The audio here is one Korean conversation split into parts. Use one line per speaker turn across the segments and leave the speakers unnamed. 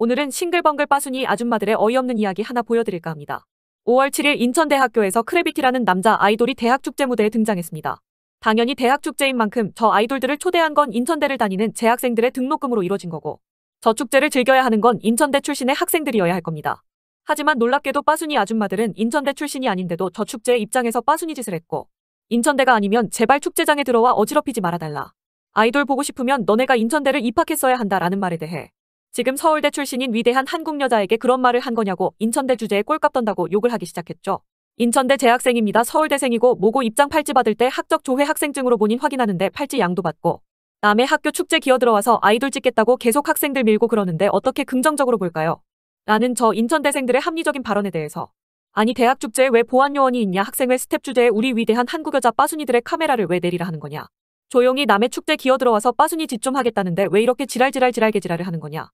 오늘은 싱글벙글 빠순이 아줌마들의 어이없는 이야기 하나 보여드릴까 합니다. 5월 7일 인천대학교에서 크래비티라는 남자 아이돌이 대학축제 무대에 등장했습니다. 당연히 대학축제인 만큼 저 아이돌들을 초대한 건 인천대를 다니는 재학생들의 등록금으로 이뤄진 거고 저 축제를 즐겨야 하는 건 인천대 출신의 학생들이어야 할 겁니다. 하지만 놀랍게도 빠순이 아줌마들은 인천대 출신이 아닌데도 저 축제의 입장에서 빠순이 짓을 했고 인천대가 아니면 제발 축제장에 들어와 어지럽히지 말아달라. 아이돌 보고 싶으면 너네가 인천대를 입학했어야 한다라는 말에 대해 지금 서울대 출신인 위대한 한국 여자에게 그런 말을 한 거냐고 인천대 주제에 꼴값 던다고 욕을 하기 시작했죠. 인천대 재학생입니다. 서울대생이고 모고 입장 팔찌 받을 때 학적 조회 학생증으로 본인 확인하는데 팔찌 양도 받고 남의 학교 축제 기어들어와서 아이돌 찍겠다고 계속 학생들 밀고 그러는데 어떻게 긍정적으로 볼까요? 라는 저 인천대생들의 합리적인 발언에 대해서 아니 대학 축제에 왜 보안요원이 있냐 학생회 스텝 주제에 우리 위대한 한국 여자 빠순이들의 카메라를 왜 내리라 하는 거냐 조용히 남의 축제 기어들어와서 빠순이 짓좀 하겠다는데 왜 이렇게 지랄지랄지랄개지랄을 하는 거냐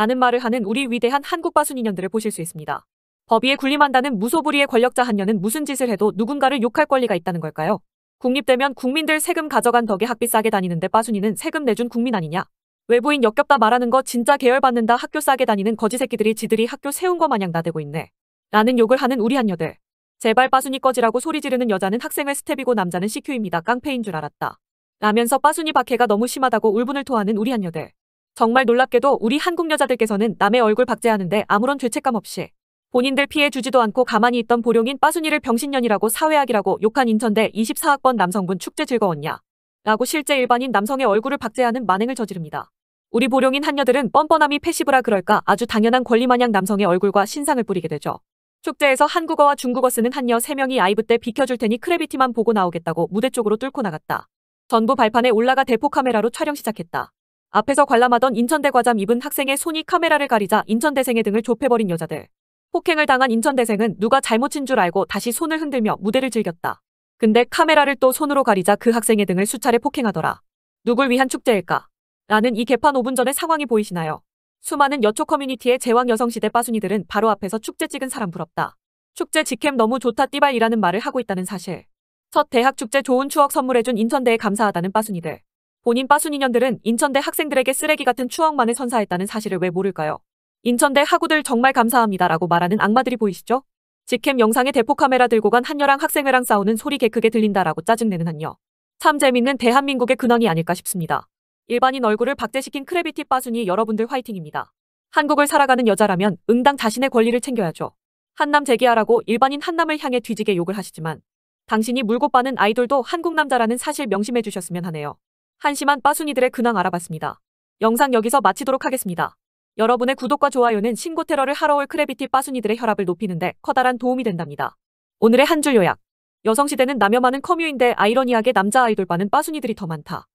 라는 말을 하는 우리 위대한 한국 바순 인연들을 보실 수 있습니다. 법위에 군림한다는 무소불위의 권력자 한녀는 무슨 짓을 해도 누군가를 욕할 권리가 있다는 걸까요? 국립되면 국민들 세금 가져간 덕에 학비 싸게 다니는데 빠순이는 세금 내준 국민 아니냐? 외부인 역겹다 말하는 거 진짜 계열받는다 학교 싸게 다니는 거지 새끼들이 지들이 학교 세운 거 마냥 나대고 있네. 라는 욕을 하는 우리 한녀들. 제발 빠순이 꺼지라고 소리 지르는 여자는 학생을 스텝이고 남자는 CQ입니다. 깡패인 줄 알았다. 라면서 빠순이 박해가 너무 심하다고 울분을 토하는 우리 한녀들. 정말 놀랍게도 우리 한국 여자들께서는 남의 얼굴 박제하는데 아무런 죄책감 없이 본인들 피해 주지도 않고 가만히 있던 보령인 빠순이를 병신년이라고 사회학이라고 욕한 인천대 24학번 남성분 축제 즐거웠냐 라고 실제 일반인 남성의 얼굴을 박제하는 만행을 저지릅니다. 우리 보령인 한녀들은 뻔뻔함이 패시브라 그럴까 아주 당연한 권리마냥 남성의 얼굴과 신상을 뿌리게 되죠. 축제에서 한국어와 중국어 쓰는 한녀 3명이 아이브 때 비켜줄 테니 크래비티만 보고 나오겠다고 무대 쪽으로 뚫고 나갔다. 전부 발판에 올라가 대포 카메라로 촬영 시작했다. 앞에서 관람하던 인천대 과잠 입은 학생의 손이 카메라를 가리자 인천대생의 등을 좁혀버린 여자들. 폭행을 당한 인천대생은 누가 잘못 친줄 알고 다시 손을 흔들며 무대를 즐겼다. 근데 카메라를 또 손으로 가리자 그 학생의 등을 수차례 폭행하더라. 누굴 위한 축제일까? 라는 이 개판 5분 전의 상황이 보이시나요? 수많은 여초 커뮤니티의 제왕 여성시대 빠순이들은 바로 앞에서 축제 찍은 사람 부럽다. 축제 직캠 너무 좋다 띠발이라는 말을 하고 있다는 사실. 첫 대학 축제 좋은 추억 선물해준 인천대에 감사하다는 빠순이들. 본인 빠순인연들은 인천대 학생들에게 쓰레기 같은 추억만을 선사했다는 사실을 왜 모를까요? 인천대 학우들 정말 감사합니다라고 말하는 악마들이 보이시죠? 직캠 영상에 대포 카메라 들고 간한여랑 학생회랑 싸우는 소리 개 크게 들린다라고 짜증내는 한녀. 참 재밌는 대한민국의 근황이 아닐까 싶습니다. 일반인 얼굴을 박제시킨 크래비티 빠순이 여러분들 화이팅입니다. 한국을 살아가는 여자라면 응당 자신의 권리를 챙겨야죠. 한남 재기하라고 일반인 한남을 향해 뒤지게 욕을 하시지만 당신이 물고 빠는 아이돌도 한국 남자라는 사실 명심해 주셨으면 하네요. 한심한 빠순이들의 근황 알아봤습니다. 영상 여기서 마치도록 하겠습니다. 여러분의 구독과 좋아요는 신고 테러를 하러 올 크래비티 빠순이들의 혈압을 높이는데 커다란 도움이 된답니다. 오늘의 한 줄 요약. 여성시대는 남여 많은 커뮤인데 아이러니하게 남자 아이돌 반은 빠순이들이 더 많다.